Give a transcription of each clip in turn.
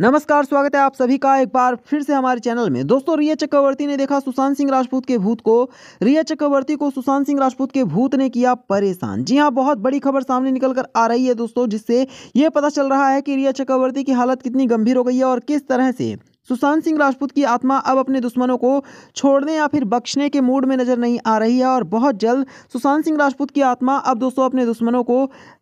नमस्कार स्वागत है आप सभी का एक बार फिर से हमारे चैनल में दोस्तों रिया चक्रवर्ती ने देखा सुशांत सिंह राजपूत के भूत को रिया चक्रवर्ती को सुशांत सिंह राजपूत के भूत ने किया परेशान जी हाँ बहुत बड़ी खबर सामने निकल कर आ रही है दोस्तों जिससे ये पता चल रहा है कि रिया चक्रवर्ती की हालत कितनी गंभीर हो गई है और किस तरह से सुशांत सिंह राजपूत की आत्मा अब अपने दुश्मनों को छोड़ने या फिर बख्शने के मूड में नज़र नहीं आ रही है और बहुत जल्द सुशांत सिंह राजपूत की आत्मा अब दोस्तों अपने दुश्मनों को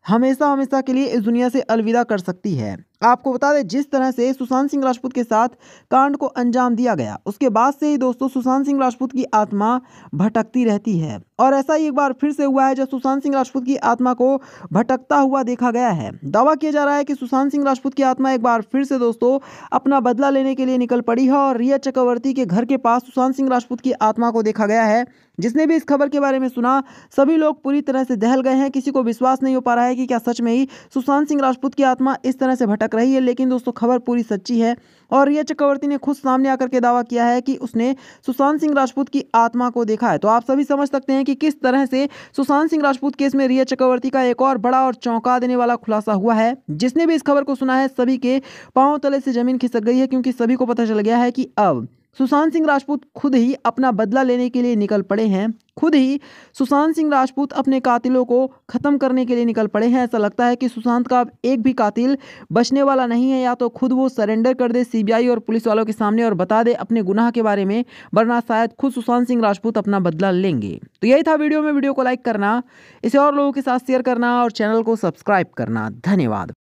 हमेशा हमेशा के लिए इस दुनिया से अलविदा कर सकती है आपको बता दें जिस तरह से सुशांत सिंह राजपूत के साथ कांड को अंजाम दिया गया उसके बाद से ही दोस्तों सुशांत सिंह राजपूत की आत्मा भटकती रहती है और ऐसा ही एक बार फिर से हुआ है जब सुशांत सिंह राजपूत की आत्मा को भटकता हुआ देखा गया है दावा किया जा रहा है कि सुशांत सिंह राजपूत की आत्मा एक बार फिर से दोस्तों अपना बदला लेने के लिए निकल पड़ी है और रिया चक्रवर्ती के घर के पास सुशांत सिंह राजपूत की आत्मा को देखा गया है जिसने भी इस खबर के बारे में सुना सभी लोग पूरी तरह से दहल गए हैं किसी को विश्वास नहीं हो पा रहा है कि क्या सच में ही सुशांत सिंह राजपूत की आत्मा इस तरह से भटक अटक रही है लेकिन दोस्तों खबर पूरी सच्ची है और रिया चक्रवर्ती ने खुद सामने आकर के दावा किया है कि उसने सुशांत सिंह राजपूत की आत्मा को देखा है तो आप सभी समझ सकते हैं कि किस तरह से सुशांत सिंह राजपूत केस में रिया चक्रवर्ती का एक और बड़ा और चौंका देने वाला खुलासा हुआ है जिसने भी इस खबर को सुना है सभी के पाँव तले से जमीन खिसक गई है क्योंकि सभी को पता चल गया है कि अब सुशांत सिंह राजपूत खुद ही अपना बदला लेने के लिए निकल पड़े हैं खुद ही सुशांत सिंह राजपूत अपने कातिलों को ख़त्म करने के लिए निकल पड़े हैं ऐसा लगता है कि सुशांत का अब एक भी कातिल बचने वाला नहीं है या तो खुद वो सरेंडर कर दे सीबीआई और पुलिस वालों के सामने और बता दे अपने गुनाह के बारे में वरना शायद खुद सुशांत सिंह राजपूत अपना बदला लेंगे तो यही था वीडियो में वीडियो को लाइक करना इसे और लोगों के साथ शेयर करना और चैनल को सब्सक्राइब करना धन्यवाद